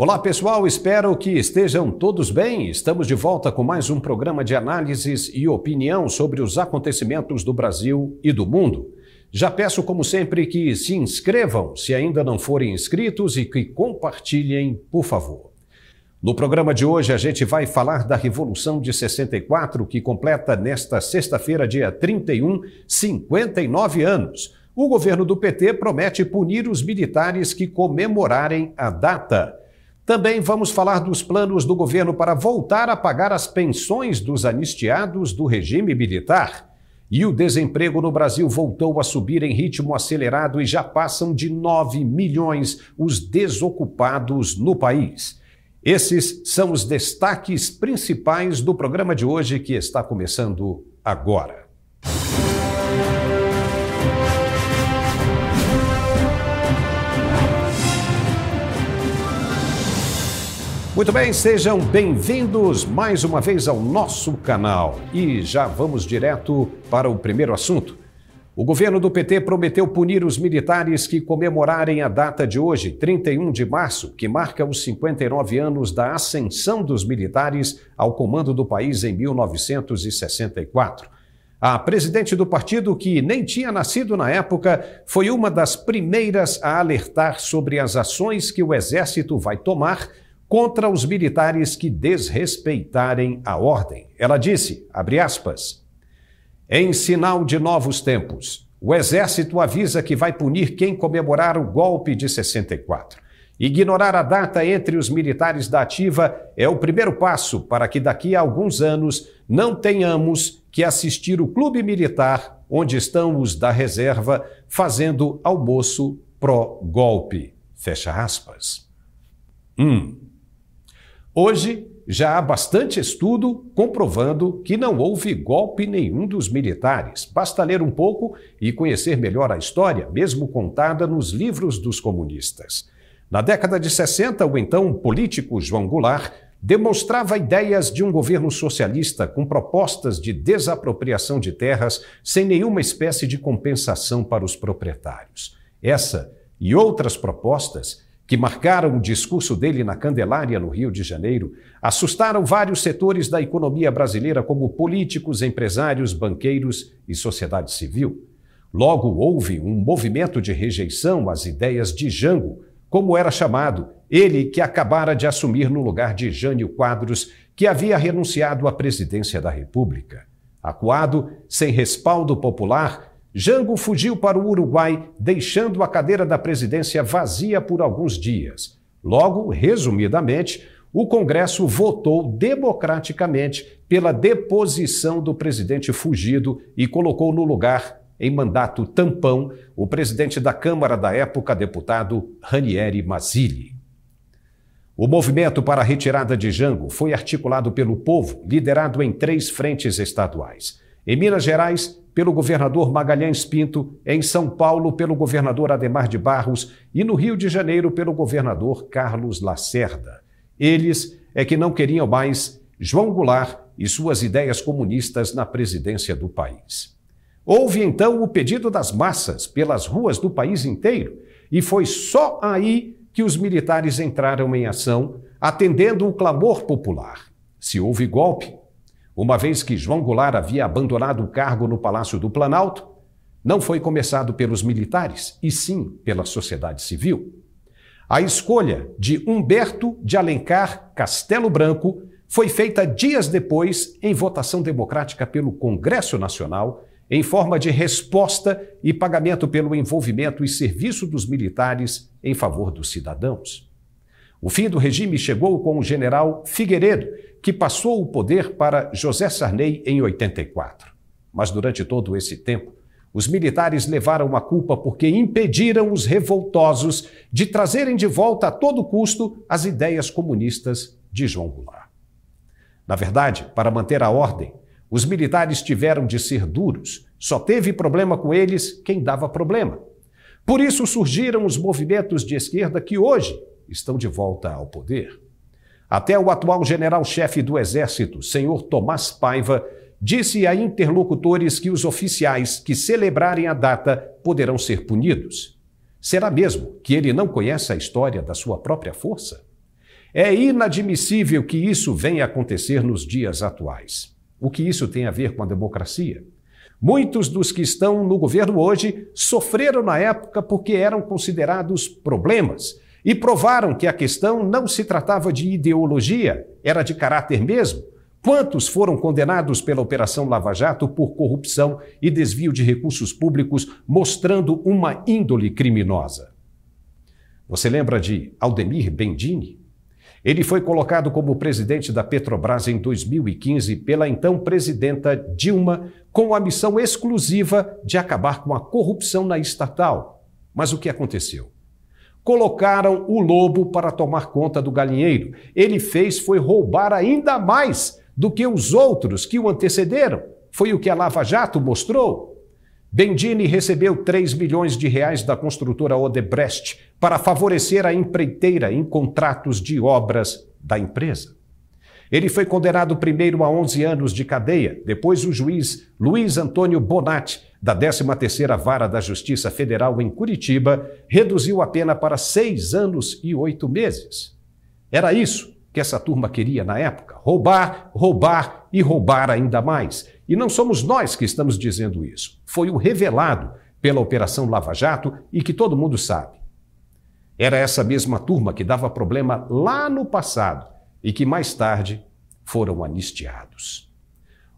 Olá pessoal, espero que estejam todos bem. Estamos de volta com mais um programa de análises e opinião sobre os acontecimentos do Brasil e do mundo. Já peço, como sempre, que se inscrevam se ainda não forem inscritos e que compartilhem, por favor. No programa de hoje, a gente vai falar da Revolução de 64, que completa nesta sexta-feira, dia 31, 59 anos. O governo do PT promete punir os militares que comemorarem a data. Também vamos falar dos planos do governo para voltar a pagar as pensões dos anistiados do regime militar. E o desemprego no Brasil voltou a subir em ritmo acelerado e já passam de 9 milhões os desocupados no país. Esses são os destaques principais do programa de hoje que está começando agora. Muito bem, sejam bem-vindos mais uma vez ao nosso canal. E já vamos direto para o primeiro assunto. O governo do PT prometeu punir os militares que comemorarem a data de hoje, 31 de março, que marca os 59 anos da ascensão dos militares ao comando do país em 1964. A presidente do partido, que nem tinha nascido na época, foi uma das primeiras a alertar sobre as ações que o Exército vai tomar contra os militares que desrespeitarem a ordem. Ela disse, abre aspas, em sinal de novos tempos, o Exército avisa que vai punir quem comemorar o golpe de 64. Ignorar a data entre os militares da ativa é o primeiro passo para que daqui a alguns anos não tenhamos que assistir o clube militar onde estão os da reserva fazendo almoço pró-golpe. Fecha aspas. Hum. Hoje, já há bastante estudo comprovando que não houve golpe nenhum dos militares. Basta ler um pouco e conhecer melhor a história, mesmo contada nos livros dos comunistas. Na década de 60, o então político João Goulart demonstrava ideias de um governo socialista com propostas de desapropriação de terras sem nenhuma espécie de compensação para os proprietários. Essa e outras propostas que marcaram o discurso dele na Candelária, no Rio de Janeiro, assustaram vários setores da economia brasileira, como políticos, empresários, banqueiros e sociedade civil. Logo houve um movimento de rejeição às ideias de Jango, como era chamado, ele que acabara de assumir no lugar de Jânio Quadros, que havia renunciado à presidência da República. Acuado, sem respaldo popular, Jango fugiu para o Uruguai, deixando a cadeira da presidência vazia por alguns dias. Logo, resumidamente, o Congresso votou democraticamente pela deposição do presidente fugido e colocou no lugar, em mandato tampão, o presidente da Câmara da época, deputado Ranieri Mazzilli. O movimento para a retirada de Jango foi articulado pelo povo, liderado em três frentes estaduais. Em Minas Gerais, pelo governador Magalhães Pinto, em São Paulo, pelo governador Ademar de Barros e no Rio de Janeiro, pelo governador Carlos Lacerda. Eles é que não queriam mais João Goulart e suas ideias comunistas na presidência do país. Houve então o pedido das massas pelas ruas do país inteiro e foi só aí que os militares entraram em ação, atendendo o clamor popular. Se houve golpe, uma vez que João Goulart havia abandonado o cargo no Palácio do Planalto, não foi começado pelos militares, e sim pela sociedade civil. A escolha de Humberto de Alencar Castelo Branco foi feita dias depois em votação democrática pelo Congresso Nacional, em forma de resposta e pagamento pelo envolvimento e serviço dos militares em favor dos cidadãos. O fim do regime chegou com o general Figueiredo, que passou o poder para José Sarney em 84. Mas durante todo esse tempo, os militares levaram a culpa porque impediram os revoltosos de trazerem de volta a todo custo as ideias comunistas de João Goulart. Na verdade, para manter a ordem, os militares tiveram de ser duros. Só teve problema com eles quem dava problema. Por isso surgiram os movimentos de esquerda que hoje estão de volta ao poder. Até o atual general-chefe do Exército, senhor Tomás Paiva, disse a interlocutores que os oficiais que celebrarem a data poderão ser punidos. Será mesmo que ele não conhece a história da sua própria força? É inadmissível que isso venha acontecer nos dias atuais. O que isso tem a ver com a democracia? Muitos dos que estão no governo hoje sofreram na época porque eram considerados problemas e provaram que a questão não se tratava de ideologia, era de caráter mesmo. Quantos foram condenados pela Operação Lava Jato por corrupção e desvio de recursos públicos, mostrando uma índole criminosa? Você lembra de Aldemir Bendini? Ele foi colocado como presidente da Petrobras em 2015 pela então presidenta Dilma, com a missão exclusiva de acabar com a corrupção na estatal. Mas o que aconteceu? colocaram o lobo para tomar conta do galinheiro. Ele fez foi roubar ainda mais do que os outros que o antecederam. Foi o que a Lava Jato mostrou. Bendini recebeu 3 milhões de reais da construtora Odebrecht para favorecer a empreiteira em contratos de obras da empresa. Ele foi condenado primeiro a 11 anos de cadeia, depois o juiz Luiz Antônio Bonatti, da 13ª Vara da Justiça Federal em Curitiba, reduziu a pena para seis anos e oito meses. Era isso que essa turma queria na época: roubar, roubar e roubar ainda mais. E não somos nós que estamos dizendo isso. Foi o revelado pela Operação Lava Jato e que todo mundo sabe. Era essa mesma turma que dava problema lá no passado e que mais tarde foram anistiados.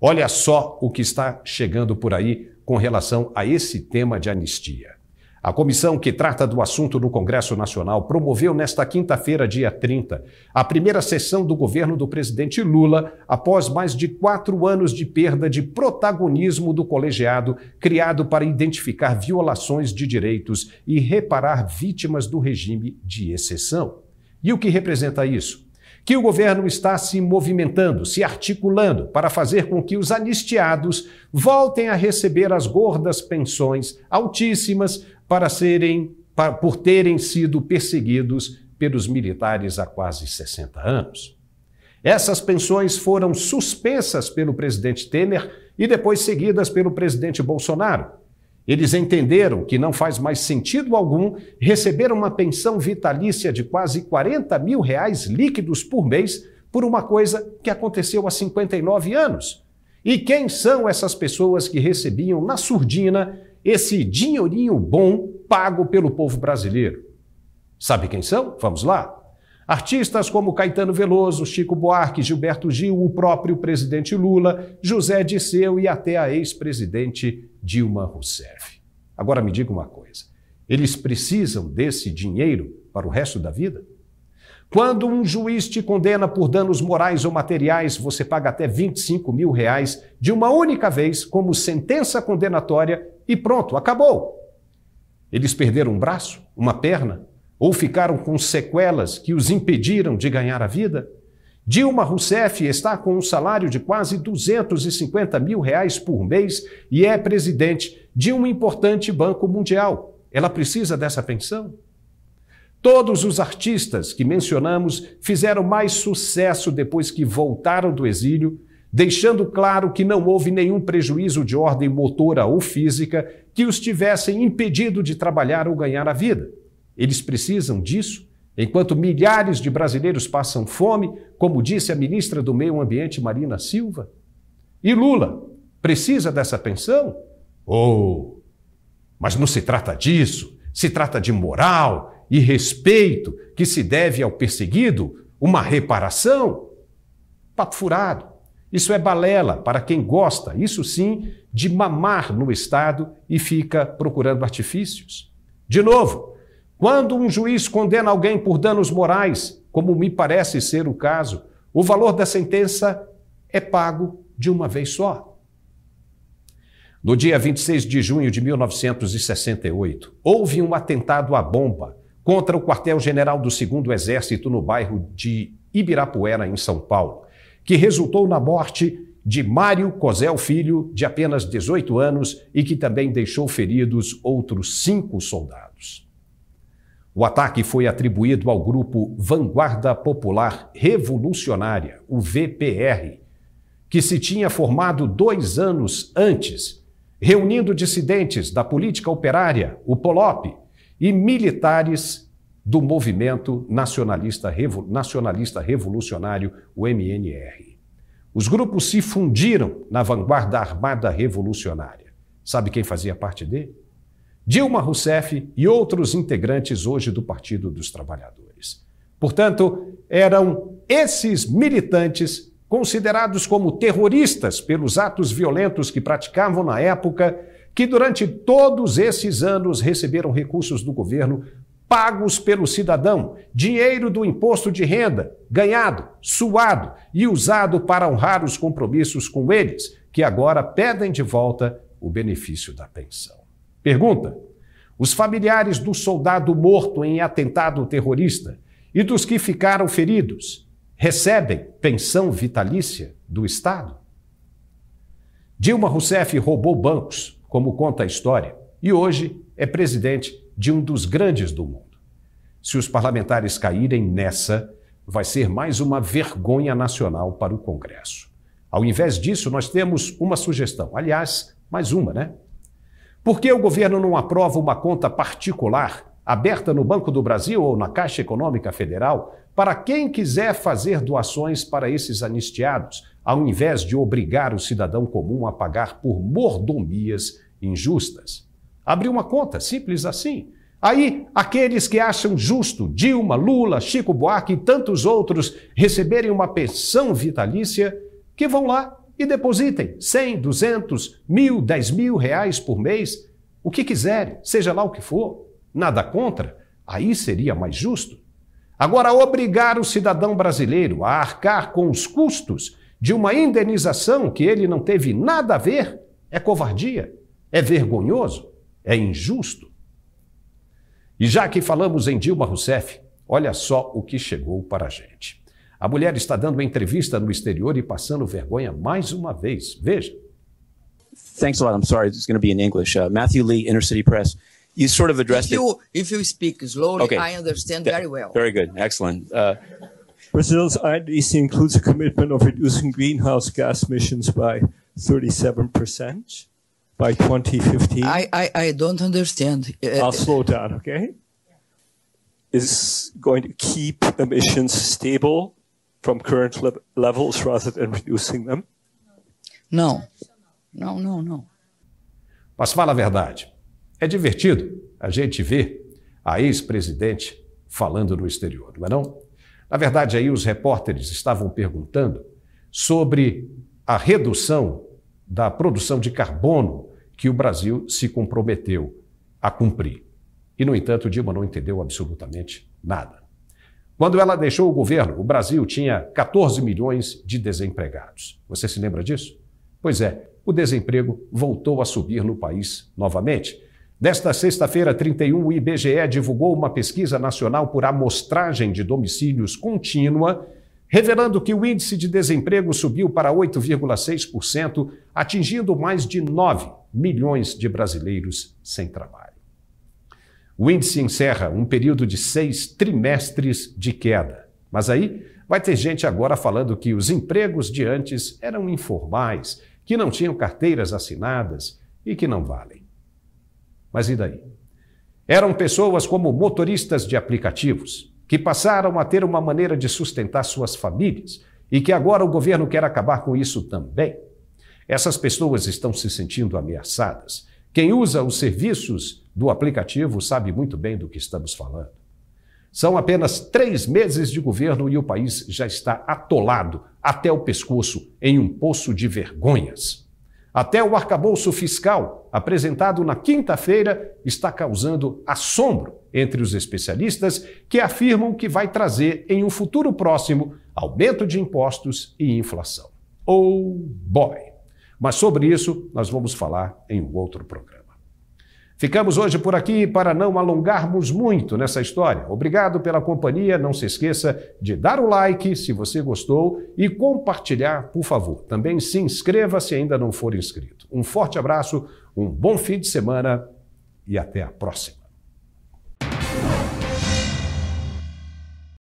Olha só o que está chegando por aí com relação a esse tema de anistia. A comissão que trata do assunto no Congresso Nacional promoveu nesta quinta-feira, dia 30, a primeira sessão do governo do presidente Lula após mais de quatro anos de perda de protagonismo do colegiado, criado para identificar violações de direitos e reparar vítimas do regime de exceção. E o que representa isso? que o governo está se movimentando, se articulando para fazer com que os anistiados voltem a receber as gordas pensões altíssimas para serem para, por terem sido perseguidos pelos militares há quase 60 anos. Essas pensões foram suspensas pelo presidente Temer e depois seguidas pelo presidente Bolsonaro, eles entenderam que não faz mais sentido algum receber uma pensão vitalícia de quase 40 mil reais líquidos por mês por uma coisa que aconteceu há 59 anos. E quem são essas pessoas que recebiam na surdina esse dinheirinho bom pago pelo povo brasileiro? Sabe quem são? Vamos lá! Artistas como Caetano Veloso, Chico Buarque, Gilberto Gil, o próprio presidente Lula, José Disseu e até a ex-presidente Dilma Rousseff. Agora me diga uma coisa: eles precisam desse dinheiro para o resto da vida? Quando um juiz te condena por danos morais ou materiais, você paga até 25 mil reais de uma única vez como sentença condenatória e pronto, acabou. Eles perderam um braço, uma perna, ou ficaram com sequelas que os impediram de ganhar a vida? Dilma Rousseff está com um salário de quase 250 mil reais por mês e é presidente de um importante banco mundial. Ela precisa dessa pensão? Todos os artistas que mencionamos fizeram mais sucesso depois que voltaram do exílio, deixando claro que não houve nenhum prejuízo de ordem motora ou física que os tivessem impedido de trabalhar ou ganhar a vida. Eles precisam disso? Enquanto milhares de brasileiros passam fome, como disse a ministra do Meio Ambiente, Marina Silva? E Lula precisa dessa pensão? Oh, mas não se trata disso. Se trata de moral e respeito que se deve ao perseguido, uma reparação? Papo furado. Isso é balela para quem gosta, isso sim, de mamar no Estado e fica procurando artifícios. De novo, quando um juiz condena alguém por danos morais, como me parece ser o caso, o valor da sentença é pago de uma vez só. No dia 26 de junho de 1968, houve um atentado à bomba contra o quartel-general do 2 Exército no bairro de Ibirapuera, em São Paulo, que resultou na morte de Mário Cosel Filho, de apenas 18 anos, e que também deixou feridos outros cinco soldados. O ataque foi atribuído ao grupo Vanguarda Popular Revolucionária, o VPR, que se tinha formado dois anos antes, reunindo dissidentes da política operária, o POLOP, e militares do movimento nacionalista, Revo, nacionalista revolucionário, o MNR. Os grupos se fundiram na vanguarda armada revolucionária. Sabe quem fazia parte dele? Dilma Rousseff e outros integrantes hoje do Partido dos Trabalhadores. Portanto, eram esses militantes, considerados como terroristas pelos atos violentos que praticavam na época, que durante todos esses anos receberam recursos do governo pagos pelo cidadão, dinheiro do imposto de renda, ganhado, suado e usado para honrar os compromissos com eles, que agora pedem de volta o benefício da pensão. Pergunta: Os familiares do soldado morto em atentado terrorista e dos que ficaram feridos recebem pensão vitalícia do Estado? Dilma Rousseff roubou bancos, como conta a história, e hoje é presidente de um dos grandes do mundo. Se os parlamentares caírem nessa, vai ser mais uma vergonha nacional para o Congresso. Ao invés disso, nós temos uma sugestão. Aliás, mais uma, né? Por que o governo não aprova uma conta particular aberta no Banco do Brasil ou na Caixa Econômica Federal para quem quiser fazer doações para esses anistiados, ao invés de obrigar o cidadão comum a pagar por mordomias injustas? Abrir uma conta, simples assim. Aí, aqueles que acham justo Dilma, Lula, Chico Buarque e tantos outros receberem uma pensão vitalícia, que vão lá e depositem 100, 200, mil, 10 mil reais por mês, o que quiserem, seja lá o que for. Nada contra, aí seria mais justo. Agora, obrigar o cidadão brasileiro a arcar com os custos de uma indenização que ele não teve nada a ver é covardia, é vergonhoso, é injusto. E já que falamos em Dilma Rousseff, olha só o que chegou para a gente. A mulher está dando uma entrevista no exterior e passando vergonha mais uma vez. Veja. Thanks a lot. I'm sorry, it's going to be in English. Uh, Matthew Lee, Inner City Press. You sort of addressed if you, it. If you speak slowly, okay. I understand very well. Very good. Excellent. Uh, Brazil's IDC includes a commitment of reducing greenhouse gas emissions by 37% by 2015. I, I, I don't understand. Uh, I'll slow down, okay? Is going to keep emissions stable from current le levels rather than reducing them? Não. Não, não, não. Mas fala a verdade. É divertido a gente ver a ex-presidente falando no exterior, não é não? Na verdade, aí os repórteres estavam perguntando sobre a redução da produção de carbono que o Brasil se comprometeu a cumprir. E, no entanto, Dilma não entendeu absolutamente nada. Quando ela deixou o governo, o Brasil tinha 14 milhões de desempregados. Você se lembra disso? Pois é, o desemprego voltou a subir no país novamente. Nesta sexta-feira, 31, o IBGE divulgou uma pesquisa nacional por amostragem de domicílios contínua, revelando que o índice de desemprego subiu para 8,6%, atingindo mais de 9 milhões de brasileiros sem trabalho. O índice encerra um período de seis trimestres de queda. Mas aí vai ter gente agora falando que os empregos de antes eram informais, que não tinham carteiras assinadas e que não valem. Mas e daí? Eram pessoas como motoristas de aplicativos, que passaram a ter uma maneira de sustentar suas famílias e que agora o governo quer acabar com isso também. Essas pessoas estão se sentindo ameaçadas quem usa os serviços do aplicativo sabe muito bem do que estamos falando. São apenas três meses de governo e o país já está atolado até o pescoço em um poço de vergonhas. Até o arcabouço fiscal, apresentado na quinta-feira, está causando assombro entre os especialistas que afirmam que vai trazer, em um futuro próximo, aumento de impostos e inflação. Oh boy! Mas sobre isso nós vamos falar em um outro programa. Ficamos hoje por aqui para não alongarmos muito nessa história. Obrigado pela companhia. Não se esqueça de dar o like se você gostou e compartilhar, por favor. Também se inscreva se ainda não for inscrito. Um forte abraço, um bom fim de semana e até a próxima.